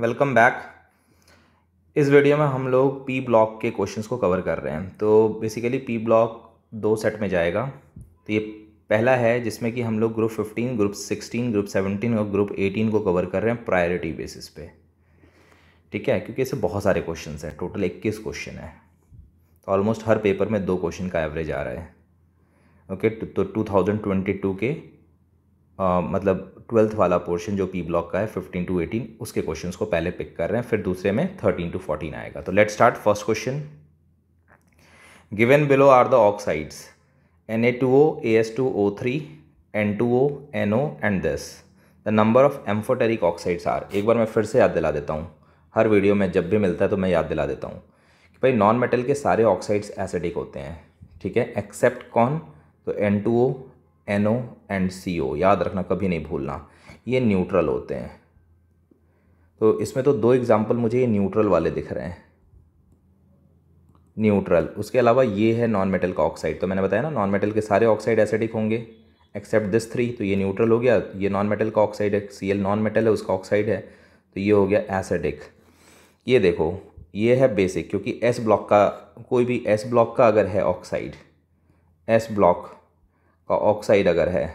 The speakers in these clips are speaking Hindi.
वेलकम बैक इस वीडियो में हम लोग पी ब्लॉक के क्वेश्चंस को कवर कर रहे हैं तो बेसिकली पी ब्लॉक दो सेट में जाएगा तो ये पहला है जिसमें कि हम लोग group fifteen group sixteen group seventeen और ग्रुप एटीन को कवर कर रहे हैं प्रायोरिटी बेसिस पे ठीक है क्योंकि इसे बहुत सारे क्वेश्चन हैं टोटल इक्कीस क्वेश्चन है तो ऑलमोस्ट हर पेपर में दो क्वेश्चन का एवरेज आ रहा है ओके तो टू थाउजेंड ट्वेंटी टू के आ, मतलब ट्वेल्थ वाला पोर्शन जो पी ब्लॉक का है फिफ्टीन टू एटीन उसके क्वेश्चन को पहले पिक कर रहे हैं फिर दूसरे में थर्टीन टू फोर्टीन आएगा तो let start first question given below are the oxides N A two O A S two O three N two O N O and this the number of amphoteric oxides are एक बार मैं फिर से याद दिला देता हूँ हर वीडियो में जब भी मिलता है तो मैं याद दिला देता हूँ कि भाई नॉन मेटल के सारे ऑक्साइड्स एसिडिक होते हैं ठीक है एक्सेप्ट कौन तो N two O N O and C O याद रखना कभी नहीं भूलना ये न्यूट्रल होते हैं तो इसमें तो दो एग्ज़ाम्पल मुझे ये न्यूट्रल वाले दिख रहे हैं न्यूट्रल उसके अलावा ये है नॉन मेटल का ऑक्साइड तो मैंने बताया ना नॉन मेटल के सारे ऑक्साइड एसिडिक होंगे एक्सेप्ट दिस थ्री तो ये न्यूट्रल हो गया ये नॉन मेटल का ऑक्साइड है सी एल नॉन मेटल है उसका ऑक्साइड है तो ये हो गया एसिडिक ये देखो ये है बेसिक क्योंकि एस ब्लॉक का कोई भी एस ब्लॉक का अगर है ऑक्साइड एस ब्लॉक का ऑक्साइड अगर है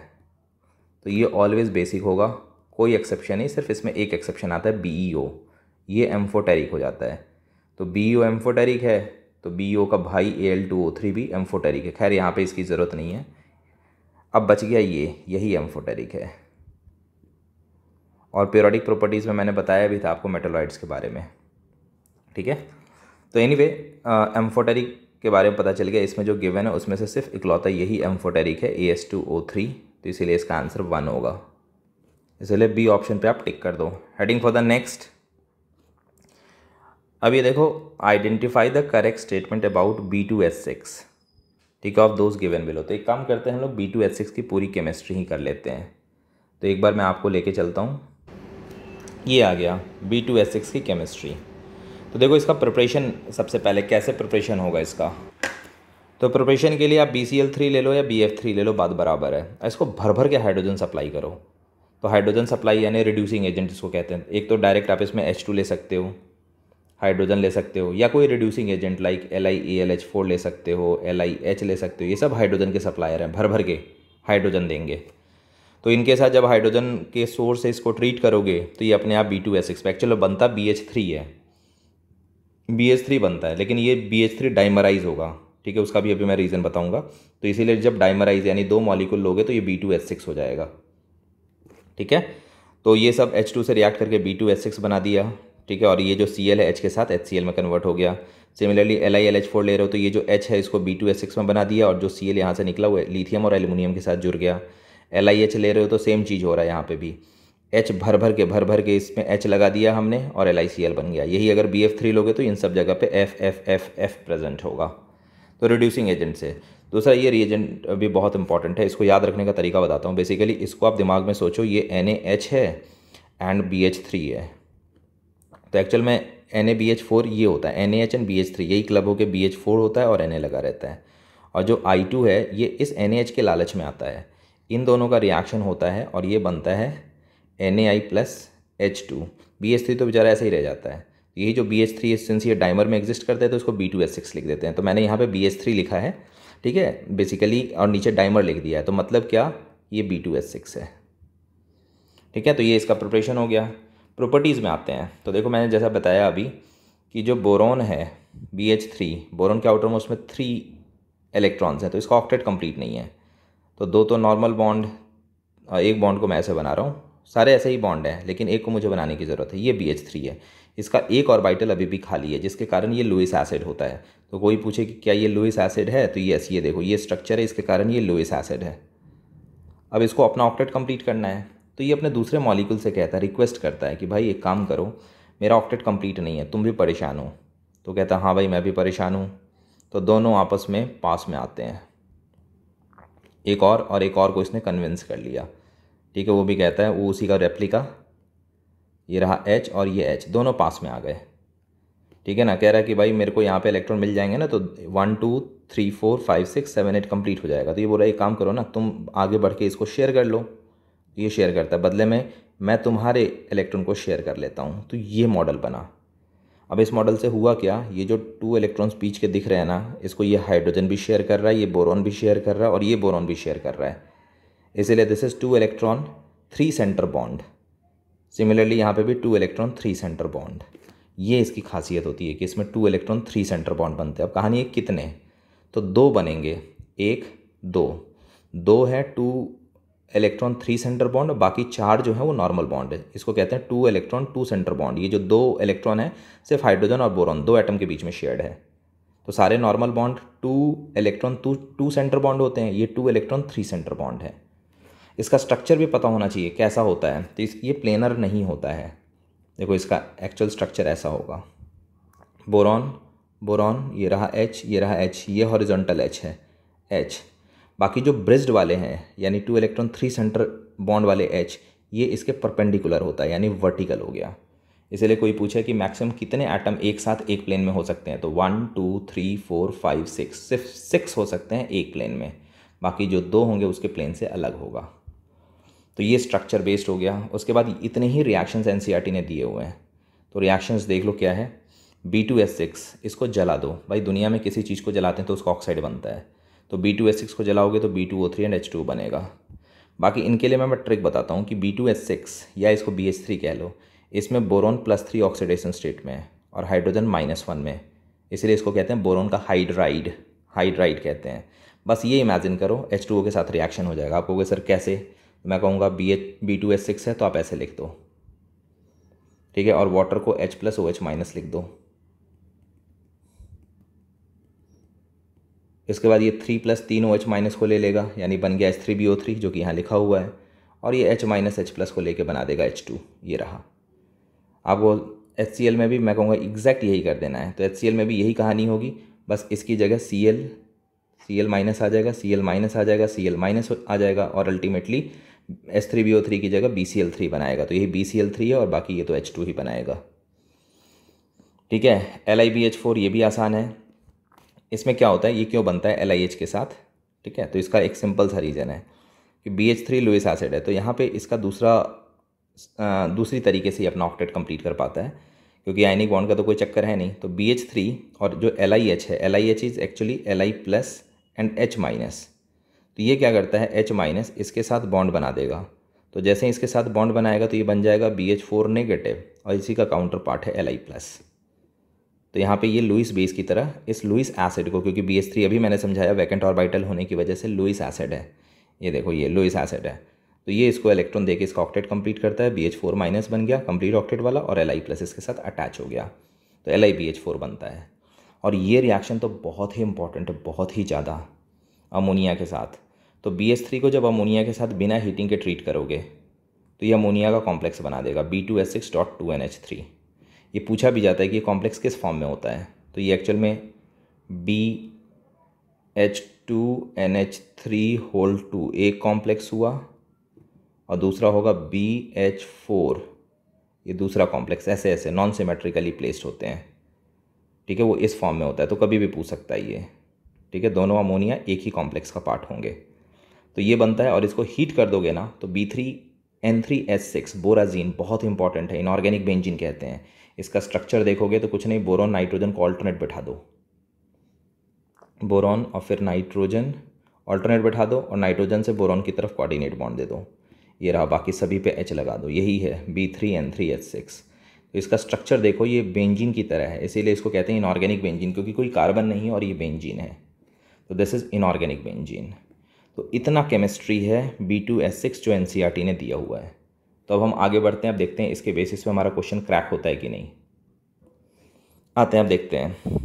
तो ये ऑलवेज़ बेसिक होगा कोई एक्सेप्शन नहीं सिर्फ इसमें एक एक्सेप्शन आता है बी ओ e ये एम्फोटेरिक हो जाता है तो बी ओ एम्फोटेरिक है तो बी ओ e का भाई A L two O three भी एम्फोटेरिक है खैर यहाँ पे इसकी ज़रूरत नहीं है अब बच गया ये यही एम्फोटेरिक है और पीरियोडिक प्रॉपर्टीज़ में मैंने बताया भी था आपको मेटोलॉइड्स के बारे में ठीक है तो एनीवे वे एम्फोटेरिक के बारे में पता चल गया इसमें जो गिवन है उसमें से सिर्फ इकलौता यही एम्फोटेरिक है A S two O three तो इसीलिए इसका आंसर वन होगा इसलिए बी ऑप्शन पे आप टिक कर दो हेडिंग फॉर द नेक्स्ट अब ये देखो identify the correct statement about B two S six ठीक है ऑफ दोज गिवन बिलो तो एक काम करते हैं हम लोग बी टू एस सिक्स की पूरी केमिस्ट्री ही कर लेते हैं तो एक बार मैं आपको लेके चलता हूँ ये आ गया बी टू एस सिक्स की केमिस्ट्री तो देखो इसका प्रिपरेशन सबसे पहले कैसे प्रिपरेशन होगा इसका तो प्रिपरेशन के लिए आप बी सी एल थ्री ले लो या बी एफ थ्री ले लो बात बराबर है इसको भर भर के हाइड्रोजन सप्लाई करो तो हाइड्रोजन सप्लाई यानी रिड्यूसिंग एजेंट इसको कहते हैं एक तो डायरेक्ट आप इसमें एच टू ले सकते हो हाइड्रोजन ले सकते हो या कोई reducing agent like L I A L H four ले सकते हो एल आई एच ले सकते हो ये सब हाइड्रोजन के सप्लायर हैं भर भर के हाइड्रोजन देंगे तो इनके साथ जब हाइड्रोजन के सोर्स से इसको ट्रीट करोगे तो ये अपने आप बी टू एस एक्सपेक्ट चलो बनता बी एच थ्री है बी एच थ्री बनता है लेकिन ये बी एच थ्री डाइमराइज होगा ठीक है उसका भी अभी मैं रीज़न बताऊंगा तो इसीलिए जब डाइमराइज यानी दो मॉलिक्यूल लोगे तो ये बी टू एच सिक्स हो जाएगा ठीक है तो ये सब एच टू से रिएक्ट करके बी टू एच सिक्स बना दिया ठीक है और ये जो सी एल है एच के साथ एच सी एल में कन्वर्ट हो गया similarly L I L H four ले रहे हो तो ये जो एच है इसको बी टू एच सिक्स में बना दिया और जो सी एल यहाँ से निकला वो लिथियम और एल्यूमिनियम के साथ जुड़ गया एल आई एच ले रहे हो तो सेम चीज़ हो रहा है यहाँ पर भी एच भर भर के भर भर के इसमें एच लगा दिया हमने और एल आई सी एल बन गया यही अगर बी एफ थ्री लोगे तो इन सब जगह पे F F F F present होगा तो रिड्यूसिंग एजेंट से दूसरा ये रिएजेंट भी बहुत इंपॉर्टेंट है इसको याद रखने का तरीका बताता हूँ बेसिकली इसको आप दिमाग में सोचो ये एन ए एच है एंड बी एच थ्री है तो एक्चुअल में N A B H four ये होता है N A H and B H three यही क्लब हो के बी एच फोर होता है और एन ए लगा रहता है और जो आई टू है ये इस एन ए एच के लालच में आता है इन दोनों का रिएक्शन होता है और ये बनता है N A I plus H two B H three तो बेचारा ऐसे ही रह जाता है यही जो बी एच थ्री सिंस ये डाइमर में एग्जिस्ट करते हैं तो इसको बी टू एस सिक्स लिख देते हैं तो मैंने यहाँ पे बी एच थ्री लिखा है ठीक है बेसिकली और नीचे डाइमर लिख दिया है तो मतलब क्या ये बी टू एस सिक्स है ठीक है तो ये इसका प्रिपरेशन हो गया प्रॉपर्टीज़ में आते हैं तो देखो मैंने जैसा बताया अभी कि जो बोरोन है बी एच थ्री बोरोन के आउटर में उसमें थ्री इलेक्ट्रॉन्स हैं तो इसका ऑक्टेट कंप्लीट नहीं है तो दो तो नॉर्मल बॉन्ड एक बॉन्ड को मैं ऐसे बना रहा हूँ सारे ऐसे ही बॉन्ड हैं लेकिन एक को मुझे बनाने की ज़रूरत है ये बी एच थ्री है इसका एक ऑर्बिटल अभी भी खाली है जिसके कारण ये लुइस एसिड होता है तो कोई पूछे कि क्या ये लुइस एसिड है तो यस ये देखो ये स्ट्रक्चर है इसके कारण ये लुइस एसिड है अब इसको अपना ऑक्टेट कंप्लीट करना है तो ये अपने दूसरे मॉलिक्यूल से कहता है रिक्वेस्ट करता है कि भाई एक काम करो मेरा ऑक्टेट कंप्लीट नहीं है तुम भी परेशान हो तो कहता है हाँ भाई मैं भी परेशान हूँ तो दोनों आपस में पास में आते हैं एक और और एक और को इसने कन्विंस कर लिया ठीक है वो भी कहता है वो उसी का रेप्लिका ये रहा एच और ये एच दोनों पास में आ गए ठीक है ना कह रहा है कि भाई मेरे को यहाँ पे इलेक्ट्रॉन मिल जाएंगे ना तो one two three four five six seven eight complete हो जाएगा तो ये बोल रहा है एक काम करो ना तुम आगे बढ़ के इसको शेयर कर लो ये शेयर करता है बदले में मैं तुम्हारे इलेक्ट्रॉन को शेयर कर लेता हूँ तो ये मॉडल बना अब इस मॉडल से हुआ क्या ये जो टू इलेक्ट्रॉन्स पीछ के दिख रहे हैं ना इसको ये हाइड्रोजन भी शेयर कर रहा है ये बोरॉन भी शेयर कर रहा है और ये बोरॉन भी शेयर कर रहा है इसीलिए this is two electron three centre bond similarly यहाँ पे भी two electron three centre bond ये इसकी खासियत होती है कि इसमें two electron three centre bond बनते हैं अब कहानी है कितने तो दो बनेंगे एक दो दो है two electron three centre bond बाकी चार जो है वो नॉर्मल बॉन्ड है इसको कहते हैं two electron two centre bond ये जो दो इलेक्ट्रॉन है सिर्फ हाइड्रोजन और बोरॉन दो एटम के बीच में शेयर्ड है तो सारे normal bond two electron two two centre bond होते हैं ये two electron three centre bond है इसका स्ट्रक्चर भी पता होना चाहिए कैसा होता है तो इस ये प्लेनर नहीं होता है देखो इसका एक्चुअल स्ट्रक्चर ऐसा होगा बोरॉन बोरॉन ये रहा एच ये रहा एच ये हॉरिजॉन्टल एच है एच बाकी जो ब्रिज्ड वाले हैं यानी two electron three centre bond वाले एच ये इसके परपेंडिकुलर होता है यानी वर्टिकल हो गया इसलिए कोई पूछे कि मैक्सिमम कितने एटम एक साथ एक प्लेन में हो सकते हैं तो one two three four five six सिर्फ सिक्स हो सकते हैं एक प्लेन में बाकी जो दो होंगे उसके प्लेन से अलग होगा तो ये स्ट्रक्चर बेस्ड हो गया उसके बाद इतने ही रिएक्शंस एन e ने दिए हुए हैं तो रिएक्शंस देख लो क्या है बी टू एस सिक्स इसको जला दो भाई दुनिया में किसी चीज़ को जलाते हैं तो उसका ऑक्साइड बनता है तो बी टू एस सिक्स को जलाओगे तो B two O three and H two बनेगा बाकी इनके लिए मैं मैं ट्रिक बताता हूँ कि बी टू एस सिक्स या इसको बी एच थ्री कह लो इसमें boron plus three oxidation state में है और हाइड्रोजन माइनस वन में इसलिए इसको कहते हैं बोरोन का हाइड्राइड हाइड्राइड कहते हैं बस ये इमेजिन करो एच टू ओ के साथ रिएक्शन हो जाएगा आप कहोगे सर कैसे मैं कहूँगा B H B two H six है तो आप ऐसे लिख दो ठीक है और वाटर को H plus O H minus लिख दो इसके बाद ये थ्री प्लस तीन ओ एच माइनस को ले लेगा यानी बन गया H three B O three जो कि यहाँ लिखा हुआ है और ये एच माइनस एच प्लस को लेके बना देगा एच टू ये रहा आप वो एच सी एल में भी मैं कहूँगा एग्जैक्ट यही कर देना है तो एच सी एल में भी यही कहानी होगी बस इसकी जगह C L C L minus आ जाएगा सी एल माइनस आ जाएगा सी एल माइनस आ जाएगा और ultimately S three B O three की जगह बी सी एल थ्री बनाएगा तो यही बी सी एल थ्री है और बाकी ये तो एच टू ही बनाएगा ठीक है L I B H four ये भी आसान है इसमें क्या होता है ये क्यों बनता है एल आई एच के साथ ठीक है तो इसका एक सिंपल सा रीज़न है कि B H three Lewis acid है तो यहाँ पे इसका दूसरा आ, दूसरी तरीके से अपना ऑक्टेट कंप्लीट कर पाता है क्योंकि आयनिक बॉन्ड का तो कोई चक्कर है नहीं तो बी एच थ्री और जो एल आई एच है L I H is actually L I plus and H minus तो ये क्या करता है एच माइनस इसके साथ बॉन्ड बना देगा तो जैसे ही इसके साथ बॉन्ड बनाएगा तो ये बन जाएगा बी एच फोर नेगेटिव और इसी का काउंटर पार्ट है एल आई प्लस तो यहाँ पे ये लुइस बेस की तरह इस लुइस एसिड को क्योंकि बी एच थ्री अभी मैंने समझाया वैकेंट ऑर्बिटल होने की वजह से लुइस एसिड है ये देखो ये लुइस एसिड है तो ये इसको इलेक्ट्रॉन देके इसका ऑक्टेट कंप्लीट करता है बी एच फोर माइनस बन गया कंप्लीट ऑक्टेट वाला और एल आई प्लस इसके साथ अटैच हो गया तो L I B H four बनता है और ये रिएक्शन तो बहुत ही इंपॉर्टेंट है बहुत ही ज़्यादा अमोनिया के साथ तो बी एस थ्री को जब अमोनिया के साथ बिना हीटिंग के ट्रीट करोगे तो ये अमोनिया का कॉम्प्लेक्स बना देगा B two S six dot two N H three ये पूछा भी जाता है कि ये कॉम्प्लेक्स किस फॉर्म में होता है तो ये एक्चुअल में B H two N H three whole two एक कॉम्प्लेक्स हुआ और दूसरा होगा बी एच फोर ये दूसरा कॉम्प्लेक्स ऐसे ऐसे नॉन सिमेट्रिकली प्लेस्ड होते हैं ठीक है वो इस फॉर्म में होता है तो कभी भी पूछ सकता है ये ठीक है दोनों अमोनिया एक ही कॉम्प्लेक्स का पार्ट होंगे तो ये बनता है और इसको हीट कर दोगे ना तो B three N three S six borazine बहुत इंपॉर्टेंट है इनऑर्गेनिक बेंजिन कहते हैं इसका स्ट्रक्चर देखोगे तो कुछ नहीं बोरॉन नाइट्रोजन को ऑल्टरनेट बैठा दो बोरॉन और फिर नाइट्रोजन ऑल्टरनेट बैठा दो और नाइट्रोजन से बोरॉन की तरफ कोऑर्डिनेट बॉन्ड दे दो ये रहा बाकी सभी पे एच लगा दो यही है B three N three H six तो इसका स्ट्रक्चर देखो ये बेंजिन की तरह है इसीलिए इसको कहते हैं इनऑर्गेनिक बेंजिन क्योंकि कोई कार्बन नहीं है और ये बेंजिन है तो दिस इज़ इनऑर्गेनिक बेंजीन तो इतना केमिस्ट्री है बी टू एस सिक्स जो एन e ने दिया हुआ है तो अब हम आगे बढ़ते हैं अब देखते हैं इसके बेसिस पे हमारा क्वेश्चन क्रैक होता है कि नहीं आते हैं अब देखते हैं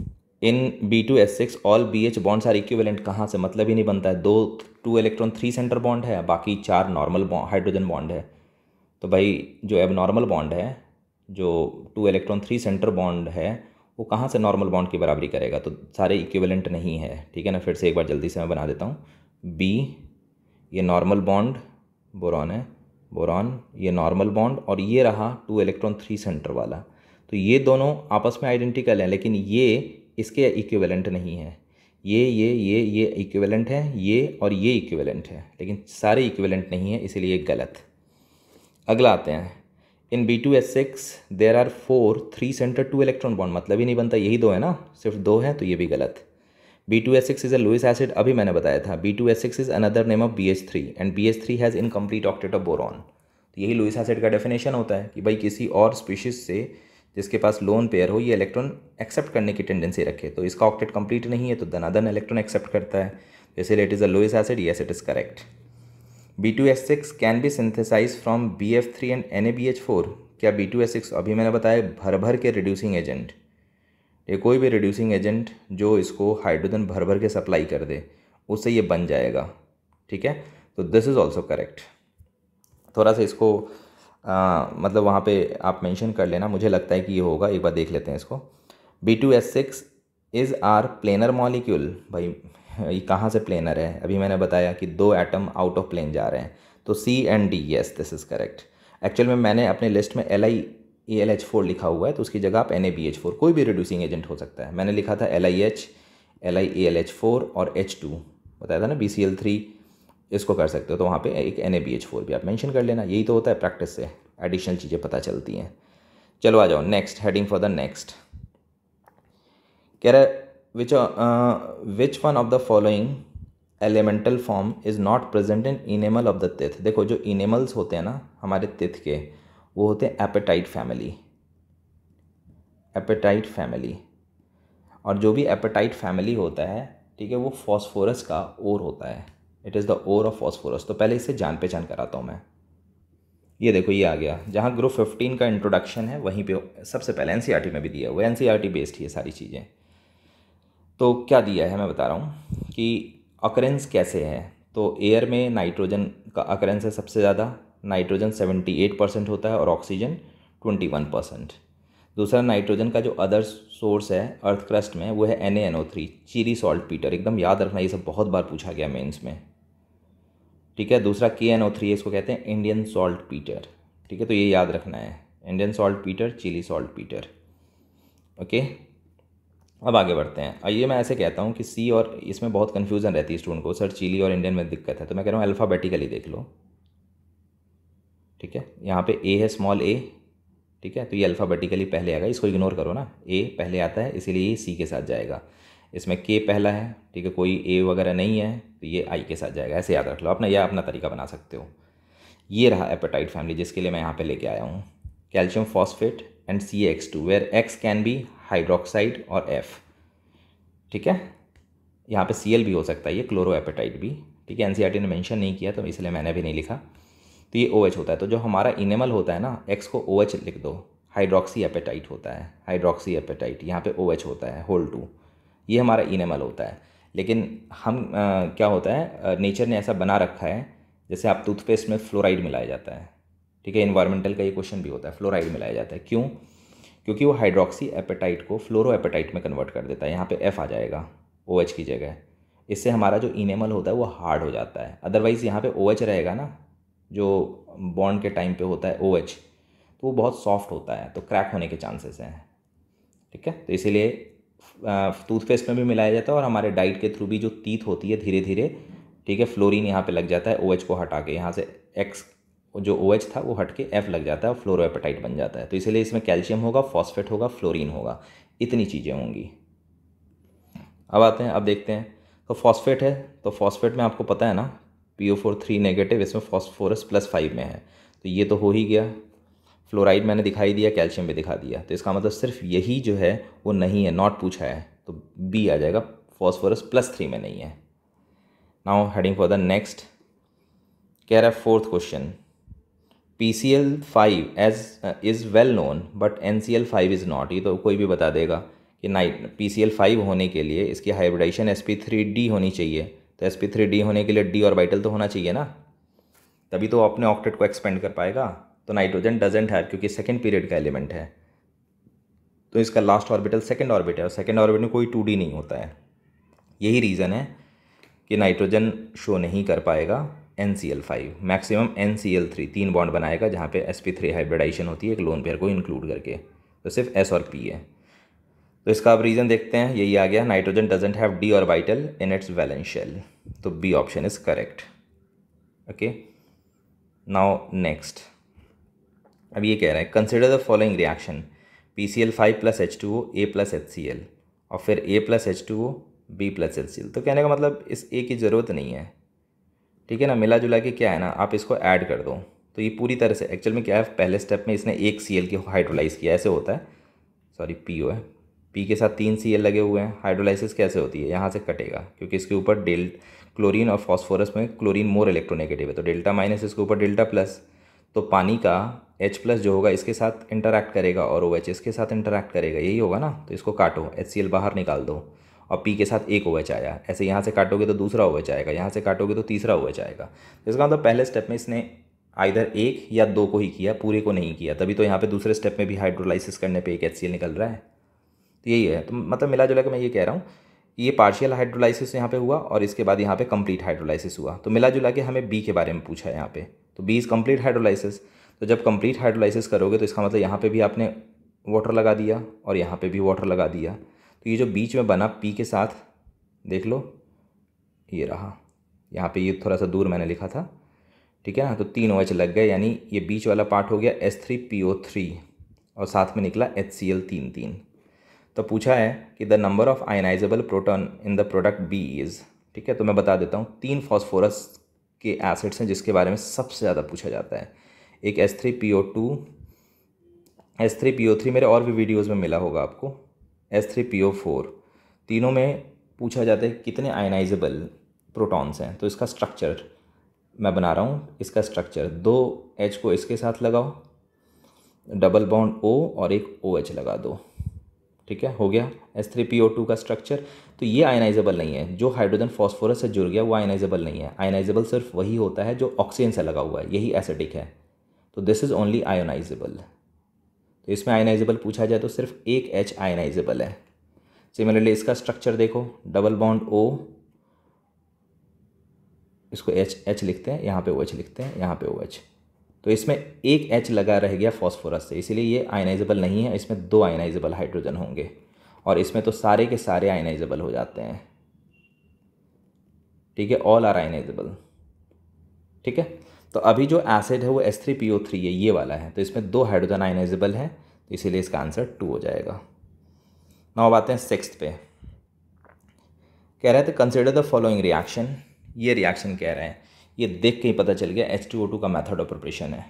in B two S six all B H bonds are equivalent कहाँ से मतलब ही नहीं बनता है दो two electron three centre bond है बाकी चार नॉर्मल हाइड्रोजन बॉन्ड है तो भाई जो एब नॉर्मल बॉन्ड है जो two electron three centre bond है वो कहाँ से नॉर्मल बाउंड की बराबरी करेगा तो सारे इक्विवेलेंट नहीं है ठीक है ना फिर से एक बार जल्दी से मैं बना देता हूँ बी ये नॉर्मल बॉन्ड बोरॉन है बोरॉन ये नॉर्मल बॉन्ड और ये रहा टू इलेक्ट्रॉन थ्री सेंटर वाला तो ये दोनों आपस में आइडेंटिकल हैं लेकिन ये इसके इक्विवेलेंट नहीं है ये ये ये ये इक्विवेलेंट है ये और ये इक्विवेलेंट है लेकिन सारे इक्विवेलेंट नहीं है इसीलिए गलत अगला आते हैं in B two S six there are four three centre two electron bond मतलब ही नहीं बनता यही दो है ना सिर्फ दो है तो ये भी गलत B two S six is a Lewis acid अभी मैंने बताया था B two S six is another name of B H three and B H three has incomplete octet of boron तो यही लुइस एसिड का डेफिनेशन होता है कि भाई किसी और स्पीशीज़ से जिसके पास लोन पेयर हो ये इलेक्ट्रॉन एक्सेप्ट करने की टेंडेंसी रखे तो इसका ऑक्टेट कंप्लीट नहीं है तो दन अदन इलेक्ट्रॉन एक्सेप्ट करता है इसीलिए it is a Lewis acid yes it is correct B two S six can be synthesize from three and N A B H four क्या बी टू एस सिक्स अभी मैंने बताया भर भर के रिड्यूसिंग एजेंट ये कोई भी रिड्यूसिंग एजेंट जो इसको हाइड्रोजन भर भर के सप्लाई कर दे उससे ये बन जाएगा ठीक है तो दिस इज़ ऑल्सो करेक्ट थोड़ा सा इसको आ, मतलब वहाँ पे आप मेंशन कर लेना मुझे लगता है कि ये होगा एक बार देख लेते हैं इसको B two S six is are planar molecule भाई ये कहाँ से प्लेनर है अभी मैंने बताया कि दो एटम आउट ऑफ प्लेन जा रहे हैं तो C and D yes this is correct actual में मैंने अपने लिस्ट में L I A L H four लिखा हुआ है तो उसकी जगह आप N A B H four कोई भी रिड्यूसिंग एजेंट हो सकता है मैंने लिखा था L I H L I A L H four और एच टू बताया था ना बी सी एल थ्री इसको कर सकते हो तो वहाँ पे एक N A B H four भी आप मैंशन कर लेना यही तो होता है प्रैक्टिस से एडिशनल चीज़ें पता चलती हैं चलो आ जाओ next heading for the next कह रहा है which uh, uh, which one of the following elemental form is not present in enamel of the teeth देखो जो इनेमल्स होते हैं ना हमारे तिथ के वो होते हैं एपेटाइट फैमिली एपेटाइट फैमिली और जो भी एपेटाइट फैमिली होता है ठीक है वो फॉस्फोरस का ओर होता है it is the ore of phosphorus तो पहले इसे जान पहचान कराता हूँ मैं ये देखो ये आ गया जहाँ ग्रुप फिफ्टीन का इंट्रोडक्शन है वहीं पे सबसे पहले एन e में भी दिया हुआ है एन बेस्ड e ही है सारी चीज़ें तो क्या दिया है मैं बता रहा हूँ कि अक्रेंस कैसे है तो एयर में नाइट्रोजन का अक्रेंस है सबसे ज़्यादा नाइट्रोजन 78 परसेंट होता है और ऑक्सीजन 21 परसेंट दूसरा नाइट्रोजन का जो अदर सोर्स है अर्थ क्रस्ट में वो है N N O three Chile saltpetre एकदम याद रखना ये सब बहुत बार पूछा गया मेन्स में ठीक है दूसरा के एन ओ थ्री इसको कहते हैं इंडियन सॉल्ट पीटर ठीक है तो ये याद रखना है Indian saltpetre Chile saltpetre okay अब आगे बढ़ते हैं आइए मैं ऐसे कहता हूँ कि सी और इसमें बहुत कन्फ्यूज़न रहती है स्टूडेंट को सर चिली और इंडियन में दिक्कत है तो मैं कह रहा हूँ अल्फ़ाबेटिकली देख लो ठीक है यहाँ पे ए है स्मॉल ए ठीक है तो ये अल्फ़ाबेटिकली पहले आएगा इसको इग्नोर करो ना ए पहले आता है इसीलिए ये सी के साथ जाएगा इसमें के पहला है ठीक है कोई ए वगैरह नहीं है तो ये आई के साथ जाएगा ऐसे याद रख लो अपना यह अपना तरीका बना सकते हो ये रहा एपेटाइट फैमिली जिसके लिए मैं यहाँ पर लेके आया हूँ calcium phosphate and C X two where X can be hydroxide और एफ़ ठीक है यहाँ पे एल भी हो सकता है ये एपेटाइट भी ठीक है एन e ने मेंशन नहीं किया तो इसलिए मैंने भी नहीं लिखा तो ये OH होता है तो जो हमारा इनेमल होता है ना एक्स को ओ OH लिख दो हाइड्रोक्सी एपेटाइट होता है हाइड्रोक्सी एपेटाइट यहाँ पे ओ OH होता है होल टू ये हमारा इनेमल होता है लेकिन हम आ, क्या होता है नेचर ने ऐसा बना रखा है जैसे आप टूथपेस्ट में फ्लोराइड मिलाया जाता है ठीक है इन्वायरमेंटल का ये क्वेश्चन भी होता है फ्लोराइड मिलाया जाता है क्यों क्योंकि वो हाइड्रोक्सी एपेटाइट को फ्लोरो एपेटाइट में कन्वर्ट कर देता है यहाँ पे एफ आ जाएगा ओ OH की जगह इससे हमारा जो इनेमल होता है वो हार्ड हो जाता है अदरवाइज़ यहाँ पे ओ OH रहेगा ना जो बॉन्ड के टाइम पे होता है ओ OH, तो वो बहुत सॉफ्ट होता है तो क्रैक होने के चांसेस हैं ठीक है तो इसीलिए टूथपेस्ट में भी मिलाया जाता है और हमारे डाइट के थ्रू भी जो तीत होती है धीरे धीरे ठीक है फ्लोरिन यहाँ पर लग जाता है ओ OH को हटा के यहाँ से एक्स जो ओ OH था वो हट के एफ लग जाता है और फ्लोरोपेटाइट बन जाता है तो इसलिए इसमें कैल्शियम होगा फॉस्फेट होगा फ्लोरीन होगा इतनी चीज़ें होंगी अब आते हैं अब देखते हैं तो फॉस्फेट है तो फॉस्फेट में आपको पता है ना P O four three negative इसमें फॉस्फोरस प्लस फाइव में है तो ये तो हो ही गया फ्लोराइड मैंने दिखाई दिया कैल्शियम भी दिखा दिया तो इसका मतलब सिर्फ यही जो है वो नहीं है नॉट पूछा है तो बी आ जाएगा फॉस्फोरस प्लस थ्री में नहीं है now heading for the next कह रहा है fourth question P five as is well known but N C L five is not ये तो कोई भी बता देगा कि नाइट पी सी एल फाइव होने के लिए इसकी hybridisation S P three D होनी चाहिए तो एस पी थ्री डी होने के लिए डी और बाइटल तो होना चाहिए ना तभी तो अपने ऑक्टेट को एक्सपेंड कर पाएगा तो नाइट्रोजन डजेंट है क्योंकि सेकेंड पीरियड का एलिमेंट है तो इसका लास्ट ऑर्बिटल सेकेंड ऑर्बिट है और सेकेंड ऑर्बिट में कोई टू डी नहीं होता है यही रीज़न है कि नाइट्रोजन शो नहीं कर पाएगा N C L five maximum N C L three तीन बॉन्ड बनाएगा जहाँ पे एस पी थ्री हाइब्रिडाइजेशन होती है एक लोन पेयर को इंक्लूड करके तो सिर्फ एस और पी है तो इसका आप रीज़न देखते हैं यही आ गया nitrogen doesn't have D vital in its valence shell तो B option is correct okay now next अब ये कह रहा है consider the following reaction P C L five plus H two O A plus H C L और फिर A plus H two O B plus H C L तो कहने का मतलब इस ए की ज़रूरत नहीं है ठीक है ना मिला जुला के क्या है ना आप इसको ऐड कर दो तो ये पूरी तरह से एक्चुअल में क्या है पहले स्टेप में इसने एक सी एल की हाइड्रोलाइज किया ऐसे होता है सॉरी पी ओ है पी के साथ तीन सी एल लगे हुए हैं हाइड्रोलाइसिस कैसे होती है यहाँ से कटेगा क्योंकि इसके ऊपर डेल क्लोरीन और फॉस्फोरस में क्लोरीन मोर इलेक्ट्रोनेगेटिव है तो डेल्टा माइनस इसके ऊपर डेल्टा प्लस तो पानी का एच प्लस जो होगा इसके साथ इंटरैक्ट करेगा और ओ एच इसके साथ इंटरैक्ट करेगा यही होगा ना तो इसको काटो एच सी एल बाहर निकाल दो और पी के साथ एक ओवेच आया ऐसे यहाँ से काटोगे तो दूसरा ओवेच आएगा यहाँ से काटोगे तो तीसरा ओवेच आएगा तो इसका मतलब पहले स्टेप में इसने आइधर एक या दो को ही किया पूरे को नहीं किया तभी तो यहाँ पे दूसरे स्टेप में भी हाइड्रोलाइसिस करने पे एक एच निकल रहा है तो यही है तो मतलब मिला जुला के मैं ये कह रहा हूँ ये पार्शियल हाइड्रोलाइसिस यहाँ पे हुआ और इसके बाद यहाँ पे कंप्लीट हाइड्रोलाइसिस हुआ तो मिला जुला के हमें बी के बारे में पूछा है यहाँ पे तो बी इज़ कंप्लीट हाइड्रोलाइसिस तो जब कंप्लीट हाइड्रोलाइसिस करोगे तो इसका मतलब यहाँ पे भी आपने वाटर लगा दिया और यहाँ पे भी वाटर लगा दिया तो ये जो बीच में बना पी के साथ देख लो ये रहा यहाँ पे ये थोड़ा सा दूर मैंने लिखा था ठीक है ना तो तीन ओ लग गए यानी ये बीच वाला पार्ट हो गया S three P O three और साथ में निकला एच सी एल तीन तीन तो पूछा है कि the number of ionisable proton in the product B is ठीक है तो मैं बता देता हूँ तीन फॉस्फोरस के एसिड्स हैं जिसके बारे में सबसे ज़्यादा पूछा जाता है एक S three P O two S three P O three मेरे और भी वीडियोज़ में मिला होगा आपको S three P O four तीनों में पूछा जाता है कितने आयनाइजेबल प्रोटॉन्स हैं तो इसका स्ट्रक्चर मैं बना रहा हूँ इसका स्ट्रक्चर दो एच को इसके साथ लगाओ डबल बॉन्ड ओ और एक ओ एच लगा दो ठीक है हो गया S three P O two का स्ट्रक्चर तो ये आयनाइजेबल नहीं है जो हाइड्रोजन फॉस्फोरस से जुड़ गया वो आयनाइजेबल नहीं है आयनाइजेबल सिर्फ वही होता है जो ऑक्सीजन से लगा हुआ है यही एसिडिक है तो दिस इज़ ओनली आयोनाइजेबल तो इसमें आयनाइजेबल पूछा जाए तो सिर्फ एक एच आयनाइजेबल है सिमिलरली इसका स्ट्रक्चर देखो डबल बॉन्ड ओ इसको एच एच लिखते हैं यहाँ पे ओ एच लिखते हैं यहाँ पे ओ एच तो इसमें एक एच लगा रह गया फॉस्फोरस से इसीलिए ये आयनाइजेबल नहीं है इसमें दो आयनाइजेबल हाइड्रोजन होंगे और इसमें तो सारे के सारे आयनाइजेबल हो जाते हैं ठीक है ऑल आर आयनाइजेबल ठीक है तो अभी जो एसिड है वो S three P O three है ये वाला है तो इसमें दो हाइड्रोजन आइनाइजेबल है तो इसीलिए इसका आंसर टू हो जाएगा नाउ आते हैं सिक्स पे कह रहे थे कंसिडर द फॉलोइंग रिएक्शन ये रिएक्शन कह रहे हैं ये देख के ही पता चल गया एच टू ओ टू का मैथड ऑफ प्रिपरेशन है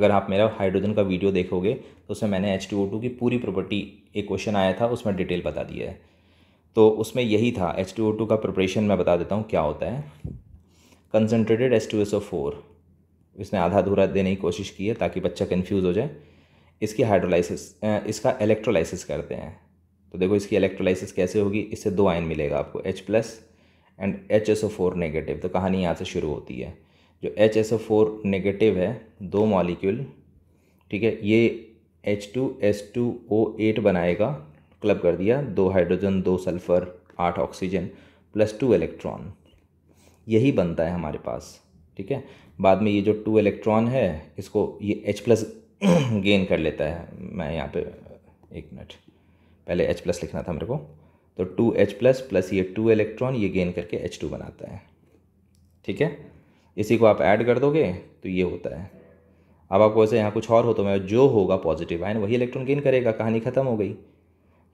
अगर आप मेरा हाइड्रोजन का वीडियो देखोगे तो उसमें मैंने एच टू ओ टू की पूरी प्रॉपर्टी एक क्वेश्चन आया था उसमें डिटेल बता दिया है तो उसमें यही था एच टू ओ टू का प्रिपरेशन मैं बता देता हूँ क्या होता है concentrated S two S O four इसने आधा अधूरा देने की कोशिश की है ताकि बच्चा कन्फ्यूज़ हो जाए इसकी हाइड्रोलाइसिस इसका इलेक्ट्रोलाइसिस करते हैं तो देखो इसकी इलेक्ट्रोलाइसिस कैसे होगी इससे दो आयन मिलेगा आपको H plus and H S O four negative तो कहानी यहाँ से शुरू होती है जो H S O four negative है दो मॉलिक्यूल ठीक है ये H two S two O eight बनाएगा क्लब कर दिया दो हाइड्रोजन दो सल्फ़र आठ ऑक्सीजन प्लस टू इलेक्ट्रॉन यही बनता है हमारे पास ठीक है बाद में ये जो टू इलेक्ट्रॉन है इसको ये एच प्लस गेन कर लेता है मैं यहाँ पे एक मिनट पहले एच प्लस लिखना था मेरे को तो टू एच प्लस प्लस ये टू इलेक्ट्रॉन ये गेन करके एच टू बनाता है ठीक है इसी को आप ऐड कर दोगे तो ये होता है अब आपको वैसे यहाँ कुछ और हो तो मैं जो होगा पॉजिटिव आयन वही इलेक्ट्रॉन गेन करेगा कहानी ख़त्म हो गई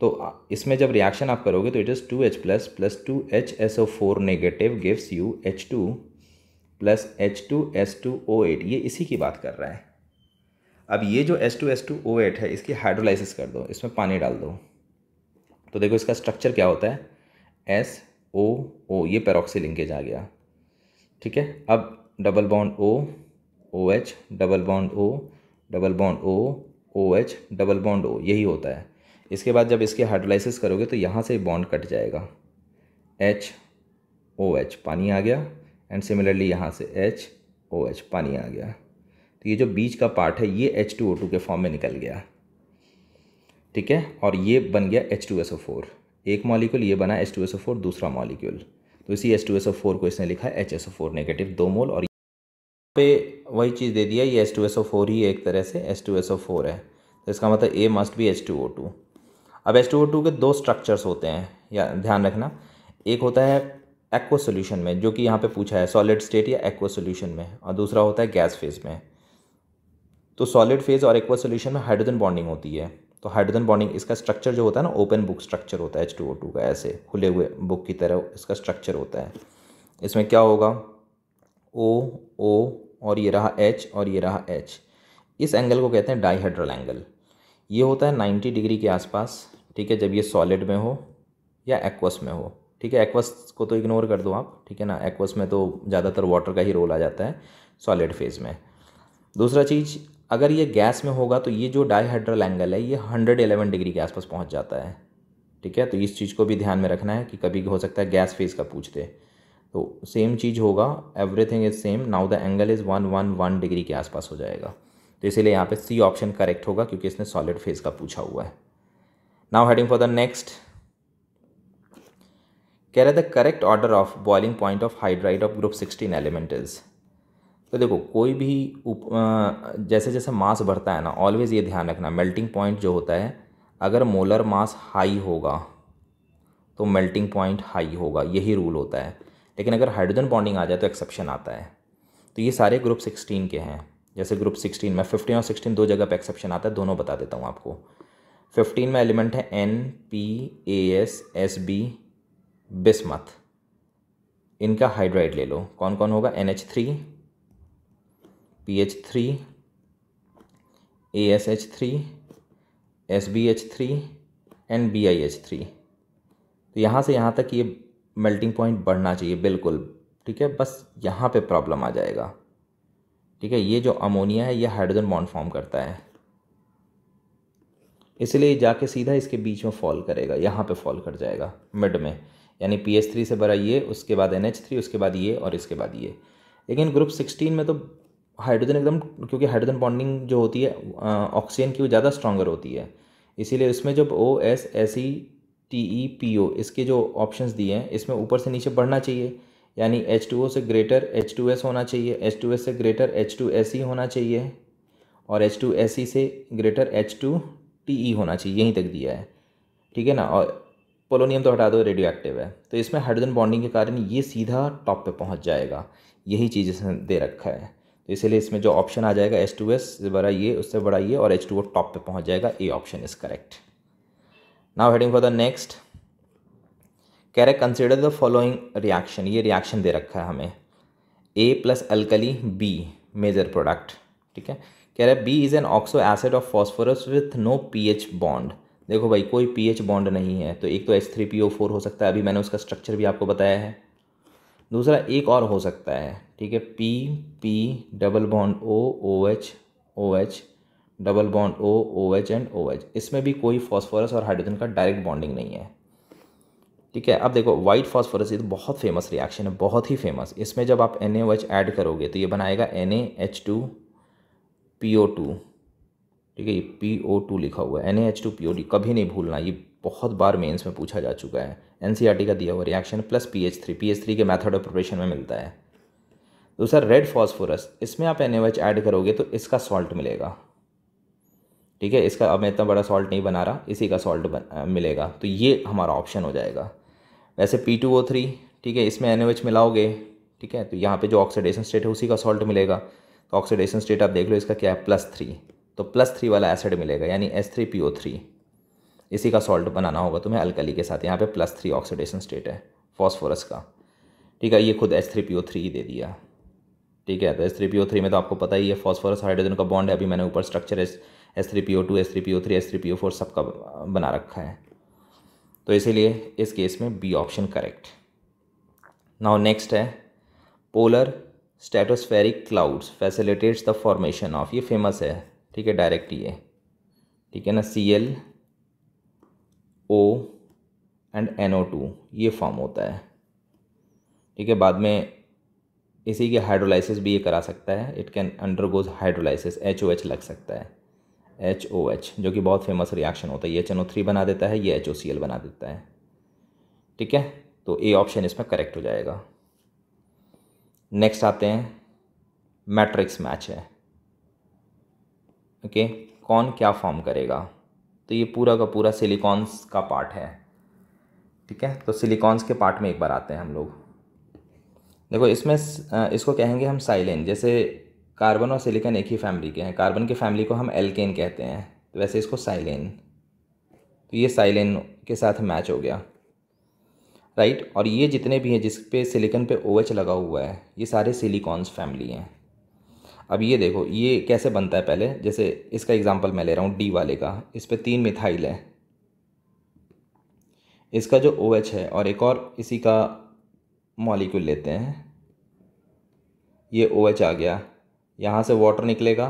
तो इसमें जब रिएक्शन आप करोगे तो it is two H plus plus two H S O four negative gives you H two plus H two S two O eight ये इसी की बात कर रहा है अब ये जो S two S two O eight है इसकी हाइड्रोलाइसिस कर दो इसमें पानी डाल दो तो देखो इसका स्ट्रक्चर क्या होता है एस ओ ओ ये पेरोक्सी लिंकेज आ गया ठीक है अब double bond O O H double bond O double bond O O H double bond O यही होता है इसके बाद जब इसकी हाइड्रोलाइसिस करोगे तो यहाँ से बॉन्ड कट जाएगा एच ओ एच पानी आ गया एंड सिमिलरली यहाँ से एच ओ एच पानी आ गया तो ये जो बीच का पार्ट है ये एच टू ओ टू के फॉर्म में निकल गया ठीक है और ये बन गया H two S O four एक मॉलिक्यूल ये बना H two S O four दूसरा मॉलिक्यूल तो इसी H two S O four को इसने लिखा H S O four negative दो मोल और पे वही चीज़ दे दिया ये H two S O four ही एक तरह से H two S O four है तो इसका मतलब A must be H two O two अब एच टू ओ टू के दो स्ट्रक्चर्स होते हैं या ध्यान रखना एक होता है एक्वा सोल्यूशन में जो कि यहाँ पे पूछा है सॉलिड स्टेट या एक्वा सोल्यूशन में और दूसरा होता है गैस फेज़ में तो सॉलिड फेज़ और एक्वा सोल्यूशन में हाइड्रोजन बॉन्डिंग होती है तो हाइड्रोजन बॉन्डिंग इसका स्ट्रक्चर जो होता है ना ओपन बुक स्ट्रक्चर होता है एच का ऐसे खुले हुए बुक की तरह इसका स्ट्रक्चर होता है इसमें क्या होगा ओ ओ और ये रहा एच और ये रहा एच इस एंगल को कहते हैं डाईहाइड्रल एंगल ये होता है नाइन्टी डिग्री के आसपास ठीक है जब ये सॉलिड में हो या एक्वस में हो ठीक है एक्वस को तो इग्नोर कर दो आप ठीक है ना एक्वस में तो ज़्यादातर वाटर का ही रोल आ जाता है सॉलिड फेज़ में दूसरा चीज़ अगर ये गैस में होगा तो ये जो डाईहाइड्रल एंगल है ये हंड्रेड एलेवन डिग्री के आसपास पहुँच जाता है ठीक है तो इस चीज़ को भी ध्यान में रखना है कि कभी हो सकता है गैस फेज़ का पूछते तो सेम चीज़ होगा everything is same now the angle is one one one degree के आसपास हो जाएगा तो इसीलिए यहाँ पे सी ऑप्शन करेक्ट होगा क्योंकि इसने सॉलिड फेज़ का पूछा हुआ है now heading for the next कह रहा है the correct order of boiling point of hydride of group sixteen element is तो देखो कोई भी उप, जैसे जैसे मास बढ़ता है ना ऑलवेज़ ये ध्यान रखना मेल्टिंग पॉइंट जो होता है अगर मोलर मास हाई होगा तो मेल्टिंग पॉइंट हाई होगा यही रूल होता है लेकिन अगर हाइड्रोजन बॉन्डिंग आ जाए तो एक्सेप्शन आता है तो ये सारे ग्रुप सिक्सटीन के हैं जैसे ग्रुप सिक्सटीन में फिफ्टीन और सिक्सटीन दो जगह पर एक्सेप्शन आता है दोनों बता देता हूँ आपको फिफ्टीन में एलिमेंट है N P A S S B bismuth इनका हाइड्राइड ले लो कौन कौन होगा N H three P H three A S H three S B H three and B I H three तो यहाँ से यहाँ तक ये मेल्टिंग पॉइंट बढ़ना चाहिए बिल्कुल ठीक है बस यहाँ पे प्रॉब्लम आ जाएगा ठीक है ये जो अमोनिया है ये हाइड्रोजन बॉन्ड फॉर्म करता है इसलिए जाके सीधा इसके बीच में फॉल करेगा यहाँ पे फॉल कर जाएगा मिड में यानी पी एस थ्री से भरा ये उसके बाद एन एच थ्री उसके बाद ये और इसके बाद ये लेकिन ग्रुप सिक्सटीन में तो हाइड्रोजन एकदम क्योंकि हाइड्रोजन बॉन्डिंग जो होती है ऑक्सीजन की वो ज़्यादा स्ट्रॉगर होती है इसीलिए इसमें जब O S S E T E P O इसके जो ऑप्शंस दिए हैं इसमें ऊपर से नीचे बढ़ना चाहिए यानी एच टू ओ से ग्रेटर एच टू एस होना चाहिए एच टू एस से greater H two S E होना चाहिए और एच टू एस ई से greater H two T E होना चाहिए यहीं तक दिया है ठीक है ना और पोलोनियम तो हटा दो रेडियो एक्टिव है तो इसमें हाइड्रोजन बॉन्डिंग के कारण ये सीधा टॉप पे पहुंच जाएगा यही चीज़ इसने दे रखा है तो इसीलिए इसमें जो ऑप्शन आ जाएगा एच टू एस बड़ा ये उससे बड़ा ये और एच टू ओ टॉप पर पहुँच जाएगा A option is correct now heading for the next कह रहे कंसिडर द फॉलोइंग रिएक्शन ये रिएक्शन दे रखा है हमें A plus alkali B major product ठीक है कह रहे B is an oxo acid of phosphorus with no P H bond देखो भाई कोई पी एच बॉन्ड नहीं है तो एक तो H three P O four हो सकता है अभी मैंने उसका स्ट्रक्चर भी आपको बताया है दूसरा एक और हो सकता है ठीक है P P double bond O O H O H double bond O O H and O H इसमें भी कोई फॉस्फोरस और हाइड्रोजन का डायरेक्ट बॉन्डिंग नहीं है ठीक है अब देखो वाइट फॉस्फोरस ये तो बहुत फेमस रिएक्शन है बहुत ही फेमस इसमें जब आप N A O H add करोगे तो ये बनाएगा N A H two P O two ठीक है ये पी ओ टू लिखा हुआ है N A H two P O D कभी नहीं भूलना ये बहुत बार मेंस में पूछा जा चुका है एन सी आर टी का दिया हुआ reaction plus P H three P H three के मैथड ऑफ प्रिपरेशन में मिलता है दूसरा रेड फॉस्फोरस इसमें आप एन एच ऐड करोगे तो इसका सॉल्ट मिलेगा ठीक है इसका अब मैं इतना बड़ा सॉल्ट नहीं बना रहा इसी का सॉल्ट मिलेगा तो ये हमारा ऑप्शन हो जाएगा वैसे पी टू ओ थ्री ठीक है इसमें एन एच मिलाओगे ठीक है तो यहाँ पे जो ऑक्सीडेशन स्टेट है उसी का सॉल्ट मिलेगा तो ऑक्सीडेशन स्टेट आप देख लो इसका क्या है प्लस थ्री तो प्लस थ्री वाला एसिड मिलेगा यानी S three P O three इसी का सॉल्ट बनाना होगा तुम्हें अल्कली के साथ यहाँ पे प्लस थ्री ऑक्सीडेशन स्टेट है फॉस्फोरस का ठीक है ये खुद S three P O three ही दे दिया ठीक है तो S three P O three में तो आपको पता ही है फॉस्फोरस हाइड्रोजन का बॉन्ड है अभी मैंने ऊपर structure S S three P O two S three P O three S three P O four सबका बना रखा है तो इसीलिए इस केस में B option correct now next है polar stratospheric clouds facilitates the formation of ये फेमस है ठीक है डायरेक्ट ये e ठीक है ना C L O and N O two ये फॉर्म होता है ठीक है बाद में इसी के हाइड्रोलाइसिस भी ये करा सकता है it can undergoes hydrolysis H O H लग सकता है एच ओ एच जो कि बहुत फेमस रिएक्शन होता है ये एच एन ओ थ्री बना देता है ये एच ओ सी एल बना देता है ठीक है तो ए ऑप्शन इसमें करेक्ट हो जाएगा नेक्स्ट आते हैं मैट्रिक्स मैच है ओके कौन क्या फॉर्म करेगा तो ये पूरा का पूरा सिलिकॉन्स का पार्ट है ठीक है तो सिलिकॉन्स के पार्ट में एक बार आते हैं हम लोग देखो इसमें इसको कहेंगे हम साइलेन जैसे कार्बन और सिलिकॉन एक ही फैमिली के हैं कार्बन की फैमिली को हम एल्केन कहते हैं तो वैसे इसको साइलेन तो ये साइलेन के साथ मैच हो गया राइट और ये जितने भी हैं जिस पे सिलिकन पे ओ लगा हुआ है ये सारे सिलिकॉन्स फैमिली हैं अब ये देखो ये कैसे बनता है पहले जैसे इसका एग्ज़ाम्पल मैं ले रहा हूँ डी वाले का इस पर तीन मिथाइल है इसका जो ओ OH एच है और एक और इसी का मॉलिक्यूल लेते हैं ये ओ OH एच आ गया यहाँ से वाटर निकलेगा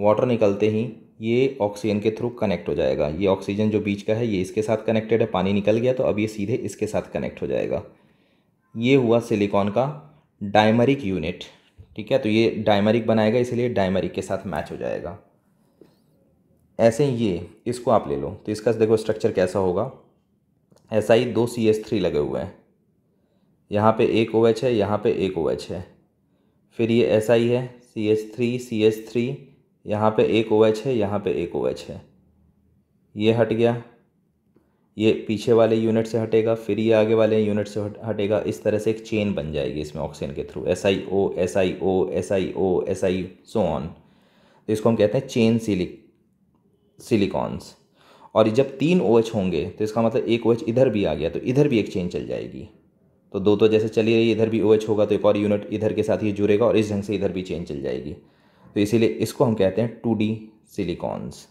वाटर निकलते ही ये ऑक्सीजन के थ्रू कनेक्ट हो जाएगा ये ऑक्सीजन जो बीच का है ये इसके साथ कनेक्टेड है पानी निकल गया तो अब ये सीधे इसके साथ कनेक्ट हो जाएगा ये हुआ सिलिकॉन का डायमरिक यूनिट ठीक है तो ये डायमरिक बनाएगा इसीलिए डायमरिक के साथ मैच हो जाएगा ऐसे ही ये इसको आप ले लो तो इसका देखो स्ट्रक्चर कैसा होगा ऐसा ही दो सी एस थ्री लगे हुए हैं यहाँ पे एक ओ एच है यहाँ पे एक ओ एच है फिर ये ऐसा ही है C S three C S three यहाँ पर एक ओ एच है यहाँ पे एक ओ एच है ये हट गया ये पीछे वाले यूनिट से हटेगा फिर ये आगे वाले यूनिट से हटेगा इस तरह से एक चेन बन जाएगी इसमें ऑक्सीजन के through S I O S I O S I O S I so on तो इसको हम कहते हैं चेन सिलिक सिलिकॉन्स और जब तीन ओ OH होंगे तो इसका मतलब एक ओ OH इधर भी आ गया तो इधर भी एक चेन चल जाएगी तो दो तो जैसे चली रही इधर भी ओ OH होगा तो एक और यूनिट इधर के साथ ही जुड़ेगा और इस ढंग से इधर भी चेन चल जाएगी तो इसीलिए इसको हम कहते हैं टू डी सिलिकॉन्स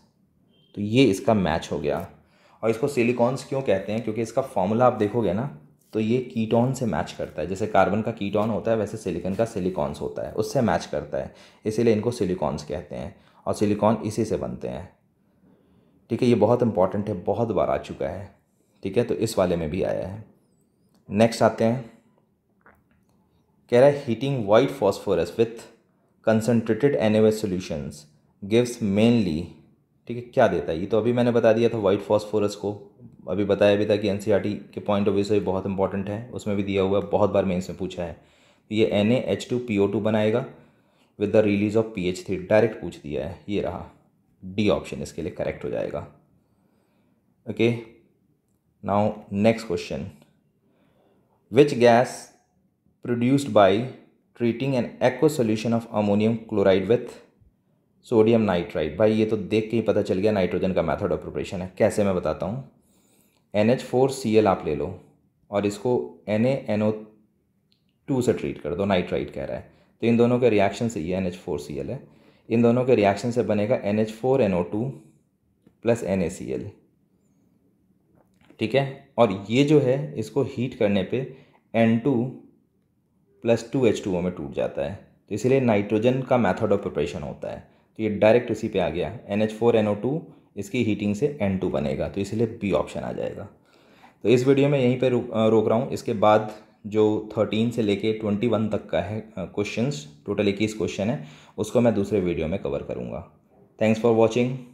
तो ये इसका मैच हो गया और इसको सिलिकॉन्स क्यों कहते हैं क्योंकि इसका फॉर्मूला आप देखोगे ना तो ये कीटोन से मैच करता है जैसे कार्बन का कीटोन होता है वैसे सिलिकन का सिलिकॉन्स होता है उससे मैच करता है इसीलिए इनको सिलिकॉन्स कहते हैं और सिलिकॉन इसी से बनते हैं ठीक है ये बहुत इंपॉर्टेंट है बहुत बार आ चुका है ठीक है तो इस वाले में भी आया है नेक्स्ट आते हैं कह रहा है heating white phosphorus with concentrated anyway solutions gives mainly ठीक है क्या देता है ये तो अभी मैंने बता दिया था वाइट फॉस्फोरस को अभी बताया भी था कि एन e के पॉइंट ऑफ व्यू से बहुत इंपॉर्टेंट है उसमें भी दिया हुआ है बहुत बार मैं इसमें पूछा है तो ये N H two P O two बनाएगा with the release of P H direct पूछ दिया है ये रहा डी ऑप्शन इसके लिए करेक्ट हो जाएगा okay now next question which gas produced by treating an aqua solution of ammonium chloride with sodium nitride भाई ये तो देख के ही पता चल गया नाइट्रोजन का मेथड ऑफ प्रिपरेशन है कैसे मैं बताता हूँ N H four C L आप ले लो और इसको N A N O two से ट्रीट कर दो नाइट्राइड कह रहा है तो इन दोनों के रिएक्शन से ये N H four C L है इन दोनों के रिएक्शन से बनेगा N H four N O two plus N A C L ठीक है और ये जो है इसको हीट करने पे N two plus two H two O में टूट जाता है तो इसलिए नाइट्रोजन का मेथड ऑफ प्रिपरेशन होता है तो ये डायरेक्ट उसी पे आ गया N H four N O two इसकी हीटिंग से एन टू बनेगा तो इसलिए बी ऑप्शन आ जाएगा तो इस वीडियो में यहीं पे रो, रोक रहा हूँ इसके बाद जो थर्टीन से लेके ट्वेंटी वन तक का है क्वेश्चंस टोटल इक्कीस क्वेश्चन है उसको मैं दूसरे वीडियो में कवर करूँगा थैंक्स फॉर वॉचिंग